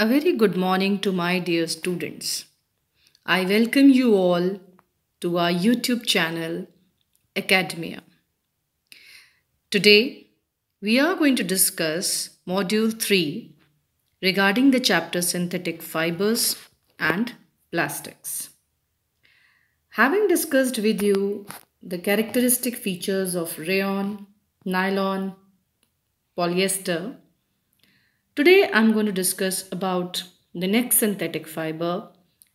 A very good morning to my dear students. I welcome you all to our YouTube channel, Academia. Today, we are going to discuss Module 3 regarding the chapter Synthetic Fibers and Plastics. Having discussed with you the characteristic features of rayon, nylon, polyester, Today I'm going to discuss about the next synthetic fiber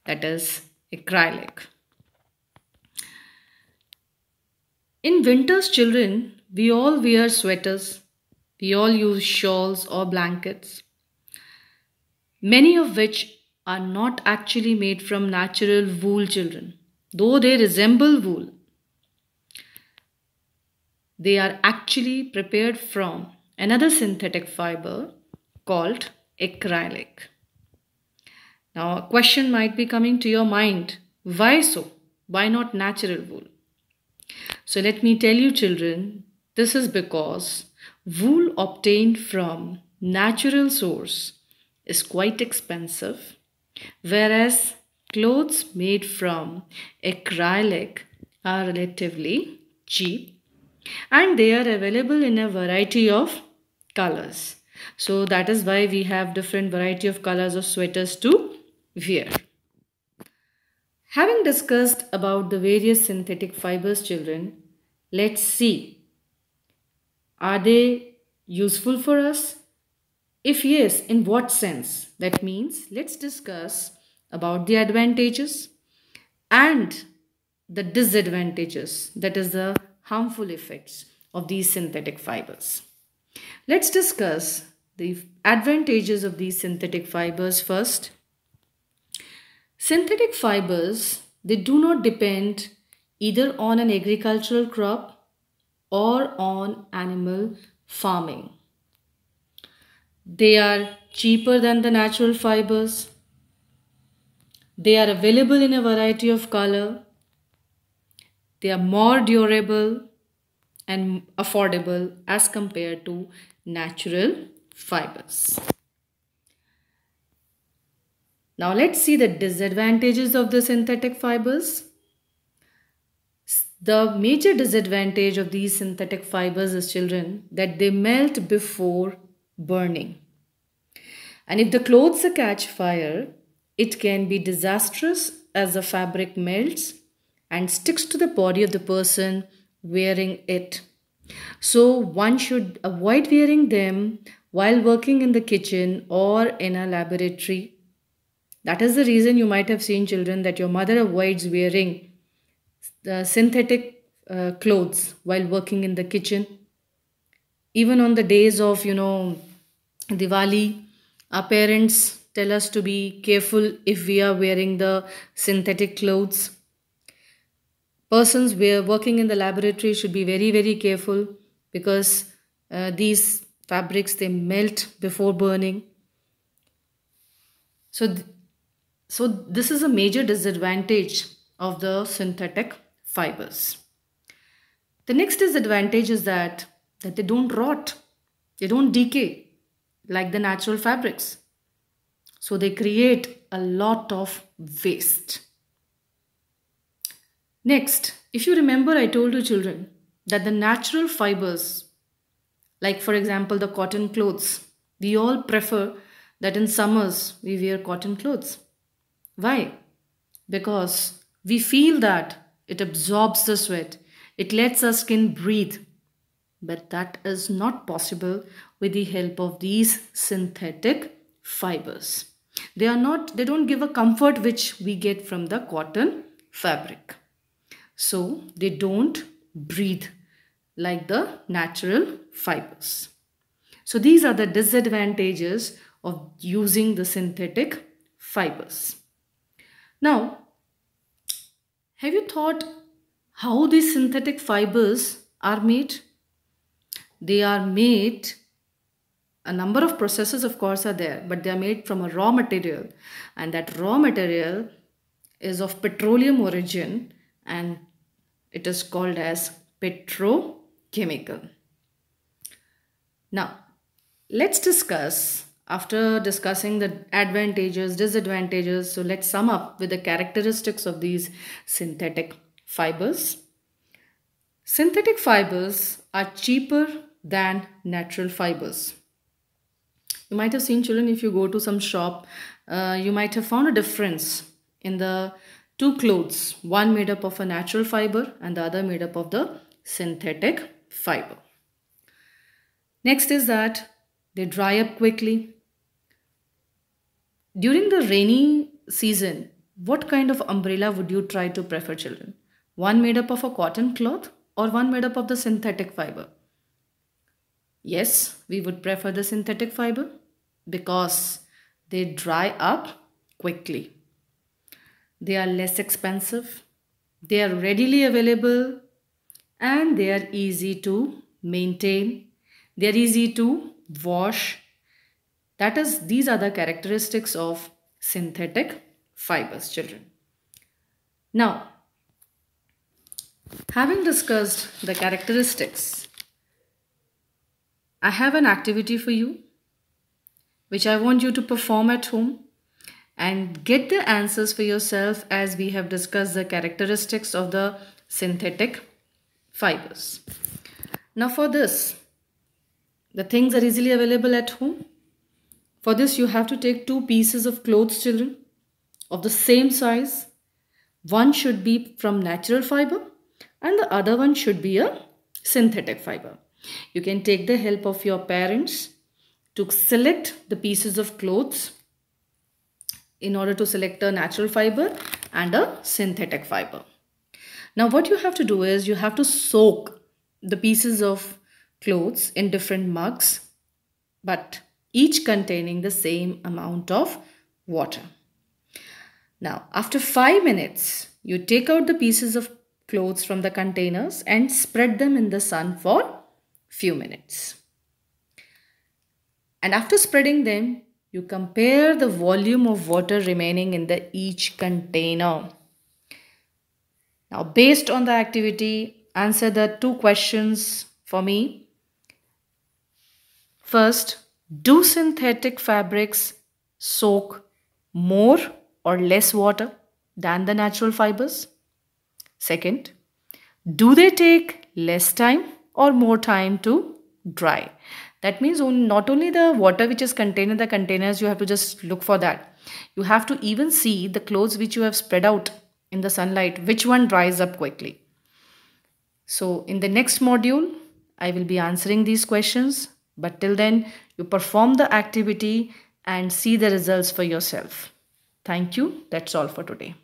that is acrylic. In winters children we all wear sweaters, we all use shawls or blankets many of which are not actually made from natural wool children though they resemble wool they are actually prepared from another synthetic fiber called acrylic. Now, a question might be coming to your mind why so? Why not natural wool? So, let me tell you, children, this is because wool obtained from natural source is quite expensive, whereas clothes made from acrylic are relatively cheap and they are available in a variety of colors. So that is why we have different variety of colors of sweaters to wear. Having discussed about the various synthetic fibers children, let's see. Are they useful for us? If yes, in what sense? That means let's discuss about the advantages and the disadvantages that is the harmful effects of these synthetic fibers. Let's discuss the advantages of these synthetic fibers first. Synthetic fibers, they do not depend either on an agricultural crop or on animal farming. They are cheaper than the natural fibers. They are available in a variety of color. They are more durable and affordable as compared to natural fibers. Now let's see the disadvantages of the synthetic fibers. The major disadvantage of these synthetic fibers is children that they melt before burning. And if the clothes catch fire, it can be disastrous as the fabric melts and sticks to the body of the person wearing it. So one should avoid wearing them while working in the kitchen or in a laboratory. That is the reason you might have seen children that your mother avoids wearing the synthetic uh, clothes while working in the kitchen. Even on the days of, you know, Diwali, our parents tell us to be careful if we are wearing the synthetic clothes persons working in the laboratory should be very, very careful because uh, these fabrics, they melt before burning. So, so this is a major disadvantage of the synthetic fibers. The next disadvantage is that, that they don't rot. They don't decay like the natural fabrics. So they create a lot of waste. Next, if you remember, I told you children that the natural fibers, like for example the cotton clothes, we all prefer that in summers we wear cotton clothes. Why? Because we feel that it absorbs the sweat, it lets our skin breathe. But that is not possible with the help of these synthetic fibers. They are not, they don't give a comfort which we get from the cotton fabric. So they don't breathe like the natural fibers. So these are the disadvantages of using the synthetic fibers. Now, have you thought how these synthetic fibers are made? They are made, a number of processes of course are there, but they are made from a raw material and that raw material is of petroleum origin and it is called as petrochemical. Now, let's discuss after discussing the advantages, disadvantages. So, let's sum up with the characteristics of these synthetic fibers. Synthetic fibers are cheaper than natural fibers. You might have seen children if you go to some shop, uh, you might have found a difference in the two clothes, one made up of a natural fiber and the other made up of the synthetic fiber. Next is that they dry up quickly. During the rainy season, what kind of umbrella would you try to prefer children? One made up of a cotton cloth or one made up of the synthetic fiber? Yes, we would prefer the synthetic fiber because they dry up quickly they are less expensive, they are readily available, and they are easy to maintain. They are easy to wash. That is, these are the characteristics of synthetic fibers, children. Now, having discussed the characteristics, I have an activity for you which I want you to perform at home and get the answers for yourself as we have discussed the characteristics of the synthetic fibers. Now for this, the things are easily available at home. For this you have to take two pieces of clothes children of the same size. One should be from natural fiber and the other one should be a synthetic fiber. You can take the help of your parents to select the pieces of clothes in order to select a natural fiber and a synthetic fiber. Now what you have to do is you have to soak the pieces of clothes in different mugs but each containing the same amount of water. Now after 5 minutes you take out the pieces of clothes from the containers and spread them in the sun for few minutes. And after spreading them you compare the volume of water remaining in the each container. Now, based on the activity, answer the two questions for me. First, do synthetic fabrics soak more or less water than the natural fibers? Second, do they take less time or more time to dry? That means not only the water which is contained in the containers, you have to just look for that. You have to even see the clothes which you have spread out in the sunlight, which one dries up quickly. So in the next module, I will be answering these questions. But till then, you perform the activity and see the results for yourself. Thank you. That's all for today.